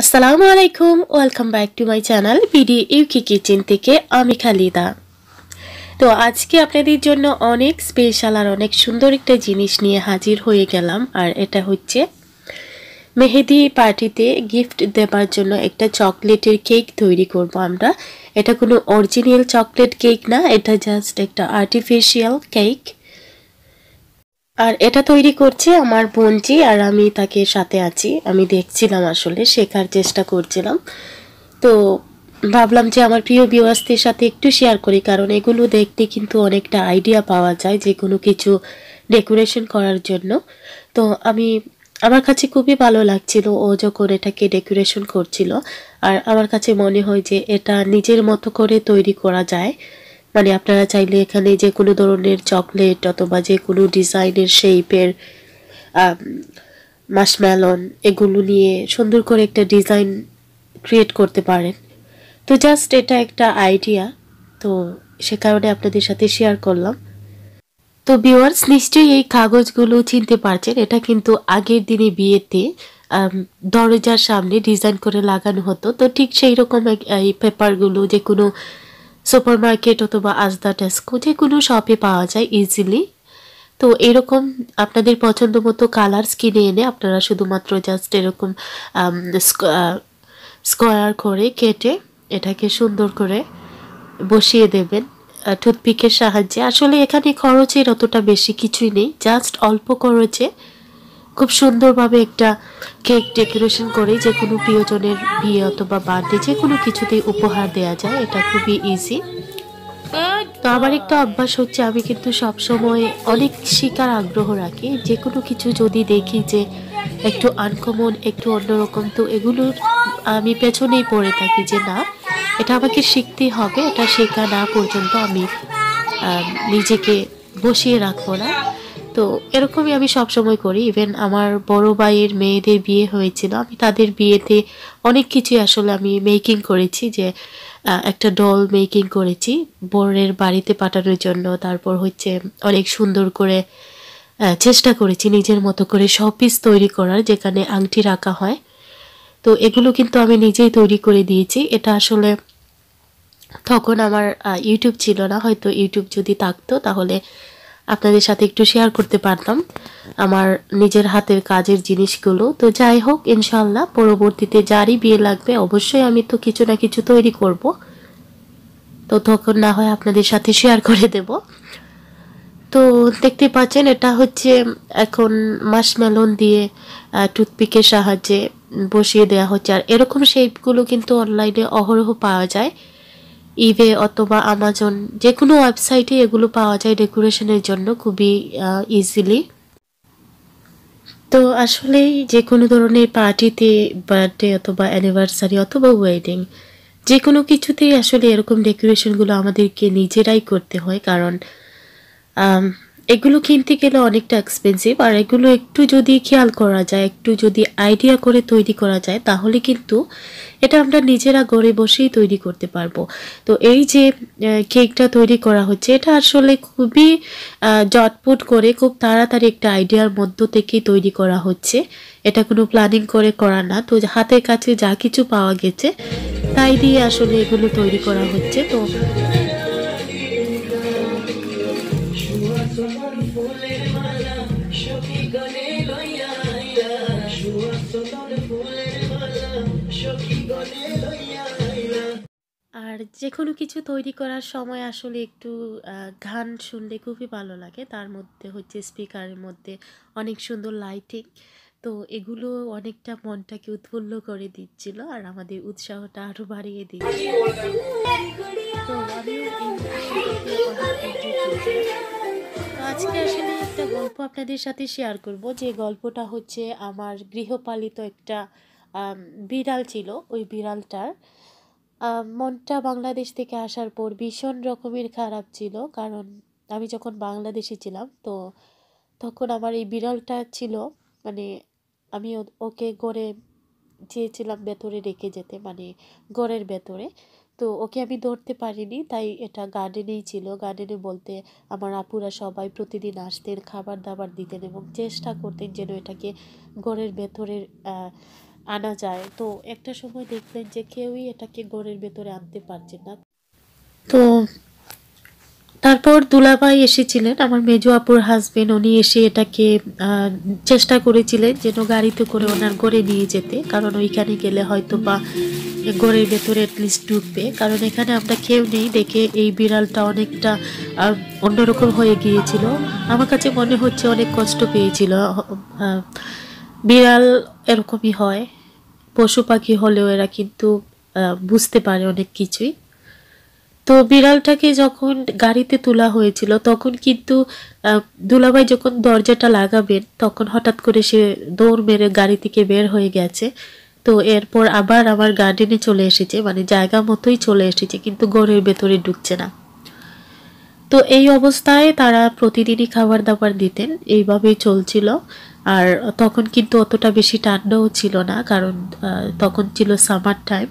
আসসালামু আলাইকুম welcome back to my channel BD UK kitchen থেকে আমি খালিদা তো আজকে আপনাদের জন্য অনেক স্পেশাল আর অনেক সুন্দর একটা জিনিস নিয়ে হাজির হয়ে গেলাম আর এটা হচ্ছে মেহেদি পার্টিতে গিফট দেবার জন্য একটা চকলেটের কেক তৈরি করব আমরা এটা কোনো অরিজিনাল চকলেট কেক না এটা জাস্ট একটা আর্টিফিশিয়াল কেক আর এটা তৈরি করছে আমার বোনজি আর আমি তাকে সাথে আছি আমি দেখছিলাম আসলে শেখার চেষ্টা করছিলাম তো ভাবলাম যে আমার প্রিয় বিওয়াসদের সাথে একটু শেয়ার করি কারণ এগুলো দেখতে কিন্তু অনেকটা আইডিয়া পাওয়া যায় যে কোনো কিছু ডেকোরেশন করার জন্য তো আমি আমার কাছে খুবই ভালো লাগছিল ও যখন এটাকে ডেকোরেশন করছিল আর আমার কাছে মনে হয় যে এটা নিজের মতো করে তৈরি করা যায় মানে আপনারা চাইলে এখানে যে কোনো ধরনের চকলেট অথবা যে কোনো ডিজাইনের শেপের মাসম্যালন এগুলো নিয়ে সুন্দর করে একটা ডিজাইন ক্রিয়েট করতে পারেন তো জাস্ট এটা একটা আইডিয়া তো সে কারণে আপনাদের সাথে শেয়ার করলাম তো বিওয়ার্স নিশ্চয়ই এই কাগজগুলো চিনতে পারছেন এটা কিন্তু আগের দিনে বিয়েতে দরজার সামনে ডিজাইন করে লাগানো হতো তো ঠিক সেই রকম এই পেপারগুলো যে কোনো সুপারমার্কেট অথবা আজদা টেস্কো যে কোনো শপে পাওয়া যায় ইজিলি তো এরকম আপনাদের পছন্দ মতো কালার্স কিনে এনে আপনারা শুধুমাত্র জাস্ট এরকম স্কোয়ার করে কেটে এটাকে সুন্দর করে বসিয়ে দেবেন টুথপিকের সাহায্যে আসলে এখানে খরচের অতটা বেশি কিছুই নেই জাস্ট অল্প খরচে খুব সুন্দরভাবে একটা কেক ডেকোরেশন করে যে কোনো প্রিয়জনের বিয়ে অথবা বার্থডে যে কোনো কিছুতেই উপহার দেওয়া যায় এটা খুবই ইজি তো আমার একটা অভ্যাস হচ্ছে আমি কিন্তু সবসময় অনেক শিকার আগ্রহ রাখি যে কোনো কিছু যদি দেখি যে একটু আনকমন একটু অন্যরকম তো এগুলোর আমি পেছনেই পড়ে থাকি যে না এটা আমাকে শিখতে হবে এটা শেখা না পর্যন্ত আমি নিজেকে বসিয়ে রাখবো না তো এরকমই আমি সব সময় করি ইভেন আমার বড় ভাইয়ের মেয়েদের বিয়ে হয়েছিল আমি তাদের বিয়েতে অনেক কিছুই আসলে আমি মেকিং করেছি যে একটা ডল মেকিং করেছি বরের বাড়িতে পাঠানোর জন্য তারপর হচ্ছে অনেক সুন্দর করে চেষ্টা করেছি নিজের মতো করে শপিস তৈরি করার যেখানে আংটি রাখা হয় তো এগুলো কিন্তু আমি নিজেই তৈরি করে দিয়েছি এটা আসলে তখন আমার ইউটিউব ছিল না হয়তো ইউটিউব যদি থাকতো তাহলে আপনাদের সাথে একটু শেয়ার করতে পারতাম আমার নিজের হাতের কাজের জিনিসগুলো তো যাই হোক ইনশাল্লাহ পরবর্তীতে যারই বিয়ে লাগবে অবশ্যই আমি তো কিছু না কিছু তৈরি করব তো তখন না হয় আপনাদের সাথে শেয়ার করে দেব তো দেখতে পাচ্ছেন এটা হচ্ছে এখন মেলন দিয়ে টুথপিকের সাহায্যে বসিয়ে দেওয়া হচ্ছে আর এরকম শেপগুলো কিন্তু অনলাইনে অহরহ পাওয়া যায় ইভে অথবা আমাজন যে কোনো ওয়েবসাইটে এগুলো পাওয়া যায় ডেকোরেশনের জন্য খুবই ইজিলি তো আসলে যে কোনো ধরনের পার্টিতে বার্থডে অথবা অ্যানিভার্সারি অথবা ওয়েডিং যে কোনো কিছুতেই আসলে এরকম ডেকোরেশনগুলো আমাদেরকে নিজেরাই করতে হয় কারণ এগুলো কিনতে গেলে অনেকটা এক্সপেন্সিভ আর এগুলো একটু যদি খেয়াল করা যায় একটু যদি আইডিয়া করে তৈরি করা যায় তাহলে কিন্তু এটা আমরা নিজেরা ঘরে বসেই তৈরি করতে পারবো তো এই যে কেকটা তৈরি করা হচ্ছে এটা আসলে খুবই জটপট করে খুব তাড়াতাড়ি একটা আইডিয়ার মধ্য থেকেই তৈরি করা হচ্ছে এটা কোনো প্ল্যানিং করে করা না তো হাতের কাছে যা কিছু পাওয়া গেছে তাই দিয়ে আসলে এগুলো তৈরি করা হচ্ছে তো আর যে কোনো কিছু তৈরি করার সময় আসলে একটু গান শুনলে খুবই ভালো লাগে তার মধ্যে হচ্ছে স্পিকারের মধ্যে অনেক সুন্দর লাইটিং তো এগুলো অনেকটা মনটাকে উৎফুল্ল করে দিচ্ছিল আর আমাদের উৎসাহটা আরও বাড়িয়ে দিচ্ছিল তো আজকে আসলে একটা গল্প আপনাদের সাথে শেয়ার করব যে গল্পটা হচ্ছে আমার গৃহপালিত একটা বিড়াল ছিল ওই বিড়ালটার মনটা বাংলাদেশ থেকে আসার পর ভীষণ রকমের খারাপ ছিল কারণ আমি যখন বাংলাদেশে ছিলাম তো তখন আমার এই বিড়ালটা ছিল মানে আমি ওকে গড়ে চেয়েছিলাম ভেতরে রেখে যেতে মানে গড়ের ভেতরে তো ওকে আমি ধরতে পারিনি তাই এটা গার্ডেনেই ছিল গার্ডেনে বলতে আমার আপুরা সবাই প্রতিদিন আসতেন খাবার দাবার দিতেন এবং চেষ্টা করতেন যেন এটাকে গড়ের ভেতরের আনা যায় তো একটা সময় দেখলেন যে কেউই এটাকে ঘরের ভেতরে আনতে পারছে না তো তারপর দুলাভাই এসেছিলেন আমার মেজো আপুর হাজবেন্ড উনি এসে এটাকে চেষ্টা করেছিলেন যেন গাড়িতে করে ওনার ঘরে নিয়ে যেতে কারণ ওইখানে গেলে হয়তো বা ঘরের ভেতরে অ্যাটলিস্ট ঢুকবে কারণ এখানে আমরা কেউ নেই দেখে এই বিড়ালটা অনেকটা অন্যরকম হয়ে গিয়েছিল আমার কাছে মনে হচ্ছে অনেক কষ্ট পেয়েছিল বিড়াল এরকমই হয় পশু পাখি হলেও এরা কিন্তু বুঝতে পারে অনেক কিছুই তো বিড়ালটাকে যখন গাড়িতে তোলা হয়েছিল তখন কিন্তু দুলাভাই যখন দরজাটা লাগাবেন তখন হঠাৎ করে সে দৌড় মেরে গাড়ি থেকে বের হয়ে গেছে তো এরপর আবার আমার গার্ডেনে চলে এসেছে মানে জায়গা মতোই চলে এসেছে কিন্তু ঘরের ভেতরে ঢুকছে না তো এই অবস্থায় তারা প্রতিদিনই খাবার দাবার দিতেন এইভাবেই চলছিল আর তখন কিন্তু অতটা বেশি ঠান্ডাও ছিল না কারণ তখন ছিল সামার টাইম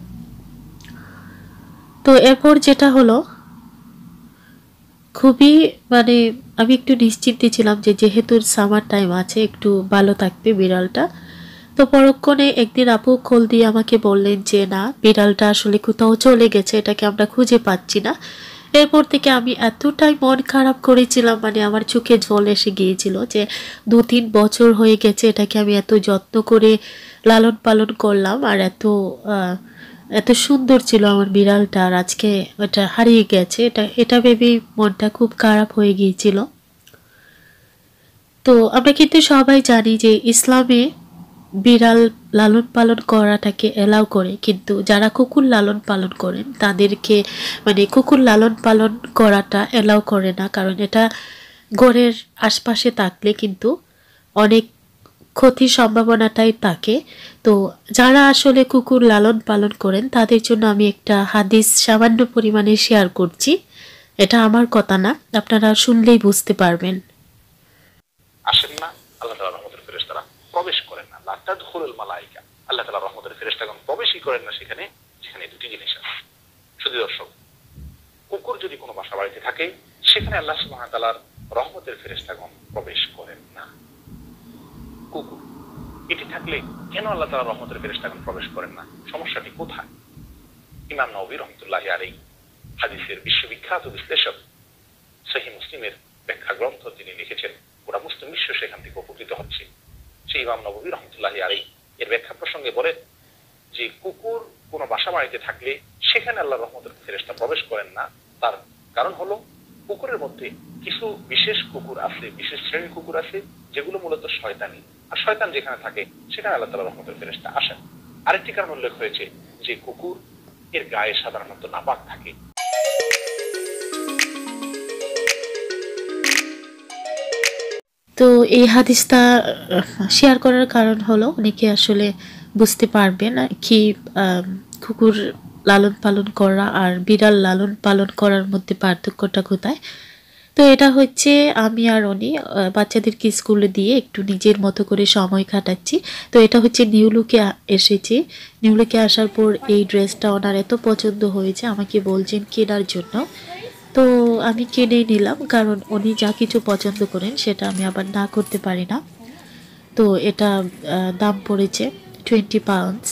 তো এরপর যেটা হলো খুবই মানে আমি একটু নিশ্চিন্তে ছিলাম যে যেহেতু সামার টাইম আছে একটু ভালো থাকবে বিড়ালটা তো পরক্ষণে একদিন আপু খোল দিয়ে আমাকে বললেন যে না বিড়ালটা আসলে কোথাও চলে গেছে এটাকে আমরা খুঁজে পাচ্ছি না এরপর থেকে আমি এতটাই মন খারাপ করেছিলাম মানে আমার চোখে জল এসে গিয়েছিল যে দু তিন বছর হয়ে গেছে এটাকে আমি এত যত্ন করে লালন পালন করলাম আর এত এত সুন্দর ছিল আমার বিড়ালটা আর আজকে এটা হারিয়ে গেছে এটা এটা ভেবেই মনটা খুব খারাপ হয়ে গিয়েছিল তো আমরা কিন্তু সবাই জানি যে ইসলামে বিড়াল লালন পালন করাটাকে অ্যালাউ করে কিন্তু যারা কুকুর লালন পালন করেন তাদেরকে মানে কুকুর লালন পালন করাটা অ্যালাউ করে না কারণ এটা ঘরের আশপাশে থাকলে কিন্তু অনেক ক্ষতির সম্ভাবনাটাই থাকে তো যারা আসলে কুকুর লালন পালন করেন তাদের জন্য আমি একটা হাদিস সামান্য পরিমাণে শেয়ার করছি এটা আমার কথা না আপনারা শুনলেই বুঝতে পারবেন আসেন না ইয়াদখুলুল মালাইকা আল্লাহ তালা রহমতের ফেরেশতাগণ প্রবেশই করেন না সেখানে সেখানে দুটি জিনিস আছে শুধু দর্শক কুকুর যদি কোনো বাসা বাড়িতে থাকে সেখানে আল্লাহ সুবহান রহমতের ফেরেশতাগণ প্রবেশ করেন না কুকুর এটি থাকলে কেন আল্লাহ তালা রহমতের ফেরেশতাগণ প্রবেশ করেন না সমস্যাটি কোথায় ইমাম নবী রহমতুল্লাহ আলী হাদিসের বিশ্ববিখ্যাত বিশ্লেষক সেহী মুসলিমের ব্যাখ্যা গ্রন্থ তিনি লিখেছেন গোটা মুসলিম বিশ্ব সেখান থেকে উপকৃত হচ্ছে সেই ইমাম নবী রহমতুল্লাহ আলী এর ব্যাখ্যা প্রসঙ্গে বলেন যে কুকুর কোনো বাসা বাড়িতে থাকলে সেখানে আল্লাহ রহমতের ফেরেস্তা প্রবেশ করেন না তার কারণ হলো কুকুরের মধ্যে কিছু বিশেষ কুকুর আছে বিশেষ শ্রেণীর কুকুর আছে যেগুলো মূলত শয়তানি আর শয়তান যেখানে থাকে সেখানে আল্লাহ তালা রহমতের ফেরেস্তা আসেন আরেকটি কারণ উল্লেখ হয়েছে যে কুকুর এর গায়ে সাধারণত নাপাক থাকে তো এই হাদিসটা শেয়ার করার কারণ হলো অনেকে আসলে বুঝতে পারবেন কি কুকুর লালন পালন করা আর বিড়াল লালন পালন করার মধ্যে পার্থক্যটা কোথায় তো এটা হচ্ছে আমি আর উনি বাচ্চাদেরকে স্কুলে দিয়ে একটু নিজের মতো করে সময় কাটাচ্ছি তো এটা হচ্ছে নিউলুকে এসেছি নিউলুকে আসার পর এই ড্রেসটা ওনার এত পছন্দ হয়েছে আমাকে বলছেন কেনার জন্য তো আমি কিনেই নিলাম কারণ উনি যা কিছু পছন্দ করেন সেটা আমি আবার না করতে পারি না তো এটা দাম পড়েছে টোয়েন্টি পাউন্ডস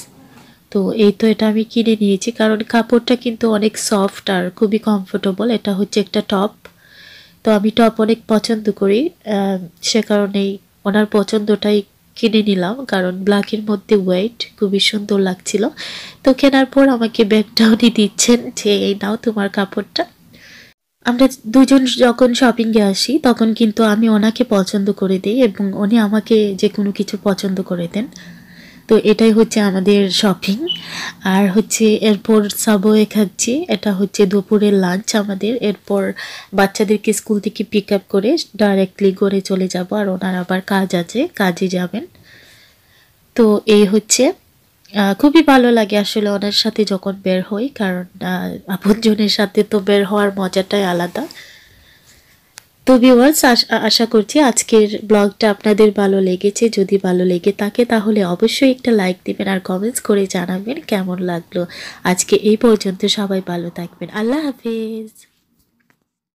তো এই তো এটা আমি কিনে নিয়েছি কারণ কাপড়টা কিন্তু অনেক সফট আর খুবই কমফোর্টেবল এটা হচ্ছে একটা টপ তো আমি টপ অনেক পছন্দ করি সে কারণেই ওনার পছন্দটাই কিনে নিলাম কারণ ব্ল্যাকের মধ্যে হোয়াইট খুবই সুন্দর লাগছিল তো কেনার পর আমাকে ব্যাগটাও উনি দিচ্ছেন যে এই নাও তোমার কাপড়টা আমরা দুজন যখন শপিংয়ে আসি তখন কিন্তু আমি ওনাকে পছন্দ করে দিই এবং উনি আমাকে যে কোনো কিছু পছন্দ করে দেন তো এটাই হচ্ছে আমাদের শপিং আর হচ্ছে এরপর সাবওয়ে খাচ্ছি এটা হচ্ছে দুপুরের লাঞ্চ আমাদের এরপর বাচ্চাদেরকে স্কুল থেকে পিক আপ করে ডাইরেক্টলি করে চলে যাব আর ওনার আবার কাজ আছে কাজে যাবেন তো এই হচ্ছে খুবই ভালো লাগে আসলে ওনার সাথে যখন বের হই কারণ আপনজনের সাথে তো বের হওয়ার মজাটাই আলাদা তো ভিওয়ার্স আশা করছি আজকের ব্লগটা আপনাদের ভালো লেগেছে যদি ভালো লেগে থাকে তাহলে অবশ্যই একটা লাইক দিবেন আর কমেন্টস করে জানাবেন কেমন লাগলো আজকে এই পর্যন্ত সবাই ভালো থাকবেন আল্লাহ হাফিজ